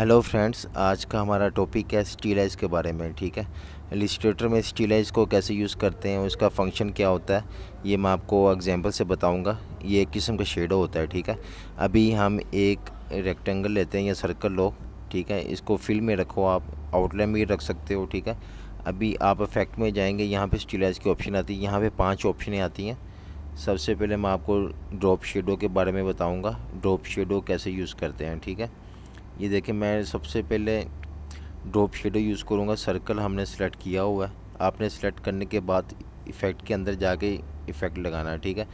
hello friends आज का हमारा टॉपिक है स्टीलाइज के बारे में ठीक है एलिस्ट्रेटर में स्टीलाइज को कैसे यूज़ करते हैं उसका फंक्शन क्या होता है ये मैं आपको एग्जांपल से बताऊंगा ये एक किस्म का शेडो होता है ठीक है अभी हम एक रेक्टेंगल लेते हैं या सर्कल लो ठीक है इसको फिल में रखो आप आउटलाइन में रख सकते हो ठीक है अभी आप इफेक्ट में जाएंगे यहाँ पर स्टीलाइज की ऑप्शन आती है यहाँ पर पाँच ऑप्शनें आती हैं सबसे पहले मैं आपको ड्रॉप शेडो के बारे में बताऊँगा ड्रॉप शेडो कैसे यूज़ करते हैं ठीक है ये देखें मैं सबसे पहले ड्रॉप शेडो यूज़ करूँगा सर्कल हमने सेलेक्ट किया हुआ है आपने सेलेक्ट करने के बाद इफ़ेक्ट के अंदर जाके इफ़ेक्ट लगाना है ठीक है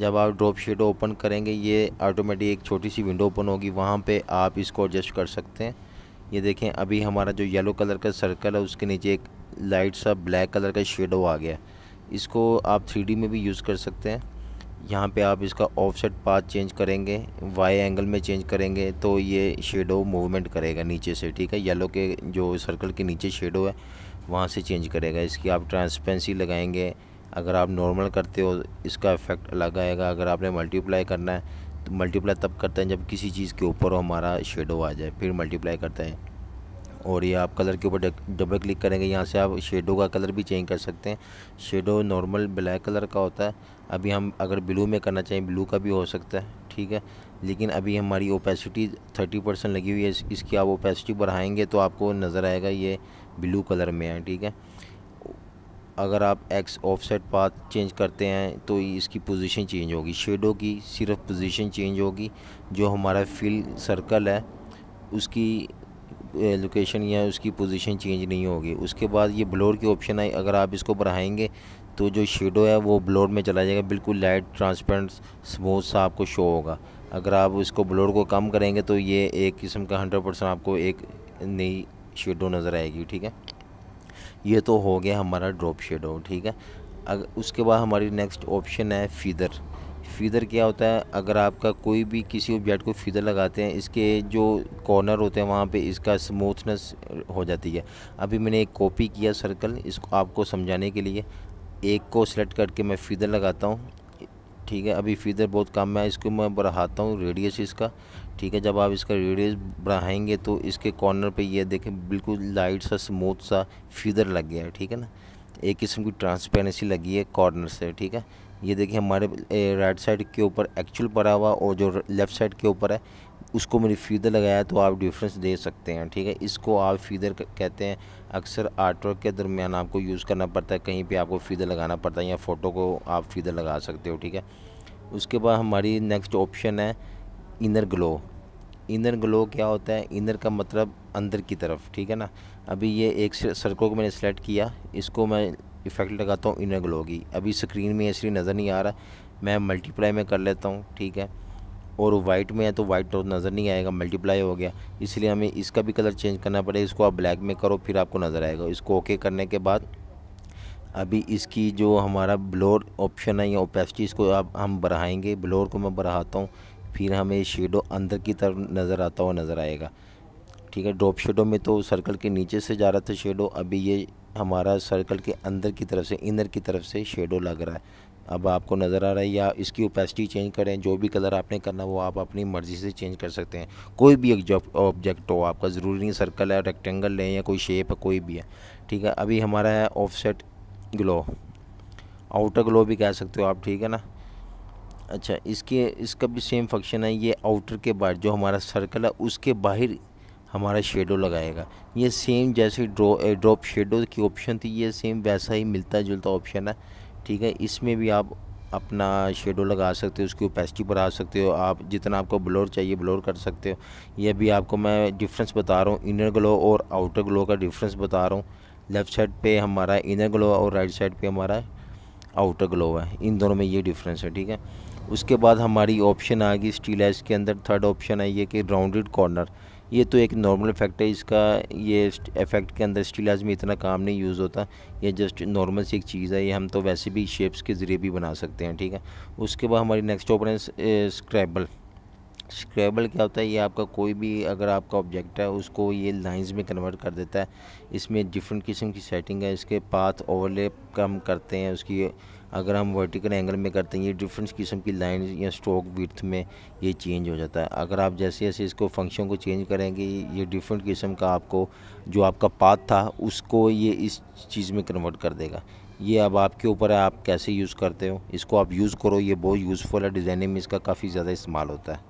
जब आप ड्रॉप शेडो ओपन करेंगे ये ऑटोमेटिक एक छोटी सी विंडो ओपन होगी वहाँ पे आप इसको एडजस्ट कर सकते हैं ये देखें अभी हमारा जो येलो कलर का सर्कल है उसके नीचे एक लाइट सा ब्लैक कलर का शेडो आ गया इसको आप थ्री में भी यूज़ कर सकते हैं यहाँ पे आप इसका ऑफसेट पाथ चेंज करेंगे वाई एंगल में चेंज करेंगे तो ये शेडो मूवमेंट करेगा नीचे से ठीक है येलो के जो सर्कल के नीचे शेडो है वहाँ से चेंज करेगा इसकी आप ट्रांसपेरेंसी लगाएंगे अगर आप नॉर्मल करते हो इसका इफेक्ट अलग आएगा अगर आपने मल्टीप्लाई करना है तो मल्टीप्लाई तब करते हैं जब किसी चीज़ के ऊपर हमारा शेडो आ जाए फिर मल्टीप्लाई करते हैं और ये आप कलर के ऊपर डबल क्लिक करेंगे यहाँ से आप शेडो का कलर भी चेंज कर सकते हैं शेडो नॉर्मल ब्लैक कलर का होता है अभी हम अगर ब्लू में करना चाहें ब्लू का भी हो सकता है ठीक है लेकिन अभी हमारी ओपेसिटी थर्टी परसेंट लगी हुई है इसकी आप ओपेसिटी बढ़ाएंगे तो आपको नज़र आएगा ये ब्लू कलर में है ठीक है अगर आप एक्स ऑफसेट पाथ चेंज करते हैं तो इसकी पोजीशन चेंज होगी शेडो की सिर्फ पोजीशन चेंज होगी जो हमारा फिल सर्कल है उसकी लोकेशन या उसकी पोजीशन चेंज नहीं होगी उसके बाद ये ब्लोर की ऑप्शन आई अगर आप इसको बढ़ाएंगे तो जो शेडो है वो ब्लोर में चला जाएगा बिल्कुल लाइट ट्रांसपेरेंट स्मूथ सा आपको शो होगा अगर आप इसको ब्लोर को कम करेंगे तो ये एक किस्म का हंड्रेड परसेंट आपको एक नई शेडो नज़र आएगी ठीक है ये तो हो गया हमारा ड्रॉप शेडो ठीक है अगर उसके बाद हमारी नेक्स्ट ऑप्शन है फीदर फीदर क्या होता है अगर आपका कोई भी किसी ऑब्जेक्ट को फीदर लगाते हैं इसके जो कॉर्नर होते हैं वहाँ पे इसका स्मूथनेस हो जाती है अभी मैंने एक कॉपी किया सर्कल इसको आपको समझाने के लिए एक को सेलेक्ट करके मैं फीदर लगाता हूँ ठीक है अभी फीदर बहुत कम है इसको मैं बढ़ाता हूँ रेडियस इसका ठीक है जब आप इसका रेडियस बढ़ाएंगे तो इसके कॉर्नर पर यह देखें बिल्कुल लाइट सा स्मूथ सा फीदर लग गया है ठीक है ना एक किस्म की ट्रांसपेरेंसी लगी है कॉर्नर से ठीक है ये देखिए हमारे राइट साइड के ऊपर एक्चुअल पड़ा हुआ और जो लेफ़्ट साइड के ऊपर है उसको मैंने फीदर लगाया तो आप डिफरेंस दे सकते हैं ठीक है इसको आप फीदर कहते हैं अक्सर आर्टवर्क के दरमियान आपको यूज़ करना पड़ता है कहीं पे आपको फीदर लगाना पड़ता है या फ़ोटो को आप फीदर लगा सकते हो ठीक है उसके बाद हमारी नेक्स्ट ऑप्शन है इनर ग्लो इनर ग्लो क्या होता है इनर का मतलब अंदर की तरफ ठीक है ना अभी ये एक सर्कल को मैंने सेलेक्ट किया इसको मैं इफ़ेक्ट लगाता हूँ इनर ग्लो की अभी स्क्रीन में इसलिए नज़र नहीं आ रहा मैं मल्टीप्लाई में कर लेता हूँ ठीक है और वाइट में है तो वाइट तो नज़र नहीं आएगा मल्टीप्लाई हो गया इसलिए हमें इसका भी कलर चेंज करना पड़ेगा इसको आप ब्लैक में करो फिर आपको नज़र आएगा इसको ओके करने के बाद अभी इसकी जो हमारा ब्लोर ऑप्शन है या ओपेसिटी इसको आप हम बढ़ाएंगे ब्लोर को मैं बढ़ाता हूँ फिर हमें शेडो अंदर की तरफ नज़र आता हुआ नज़र आएगा ठीक है ड्रॉप शेडो में तो सर्कल के नीचे से जा रहा था शेडो अभी ये हमारा सर्कल के अंदर की तरफ से इनर की तरफ से शेडो लग रहा है अब आपको नज़र आ रहा है या इसकी ओपेसिटी चेंज करें जो भी कलर आपने करना वो आप अपनी मर्ज़ी से चेंज कर सकते हैं कोई भी एक ऑब्जेक्ट हो आपका ज़रूरी नहीं सर्कल है रेक्टेंगल लें या कोई शेप है कोई भी है ठीक है अभी हमारा है ऑफसेट ग्लो आउटर ग्लो भी कह सकते हो आप ठीक है ना अच्छा इसके इसका भी सेम फंक्शन है ये आउटर के बाहर जो हमारा सर्कल है उसके बाहर हमारा शेडो लगाएगा ये सेम जैसे ड्रॉ ड्रॉप शेडो की ऑप्शन थी ये सेम वैसा ही मिलता जुलता ऑप्शन है ठीक है इसमें भी आप अपना शेडो लगा सकते हो उसकी ओपेसिटी बढ़ा सकते हो आप जितना आपको ब्लोर चाहिए ब्लोर कर सकते हो यह भी आपको मैं डिफरेंस बता रहा हूँ इनर ग्लो और आउटर ग्लो का डिफरेंस बता रहा हूँ लेफ़्ट साइड पे हमारा इनर ग्लो और राइट साइड पे हमारा आउटर ग्लो है इन दोनों में ये डिफरेंस है ठीक है उसके बाद हमारी ऑप्शन आ गई स्टील के अंदर थर्ड ऑप्शन आई है कि राउंडेड कॉर्नर ये तो एक नॉर्मल इफेक्ट है इसका ये इफेक्ट के अंदर स्टील आजमी इतना काम नहीं यूज़ होता ये जस्ट नॉर्मल सी एक चीज़ है ये हम तो वैसे भी शेप्स के ज़रिए भी बना सकते हैं ठीक है उसके बाद हमारी नेक्स्ट ओपन है स्क्रैबल स्क्रैबल क्या होता है ये आपका कोई भी अगर आपका ऑब्जेक्ट है उसको ये लाइंस में कन्वर्ट कर देता है इसमें डिफरेंट किस्म की सेटिंग है इसके पाथ ओवरलेप कम करते हैं उसकी अगर हम वर्टिकल एंगल में करते हैं ये डिफरेंट किस्म की लाइन या स्ट्रोक विथ में ये चेंज हो जाता है अगर आप जैसे जैसे इसको फंक्शन को चेंज करेंगे ये डिफरेंट किस्म का आपको जो आपका पाथ था उसको ये इस चीज़ में कन्वर्ट कर देगा ये अब आपके ऊपर है आप कैसे यूज़ करते हो इसको आप यूज़ करो ये बहुत यूज़फुल है डिज़ाइनिंग में इसका काफ़ी ज़्यादा इस्तेमाल होता है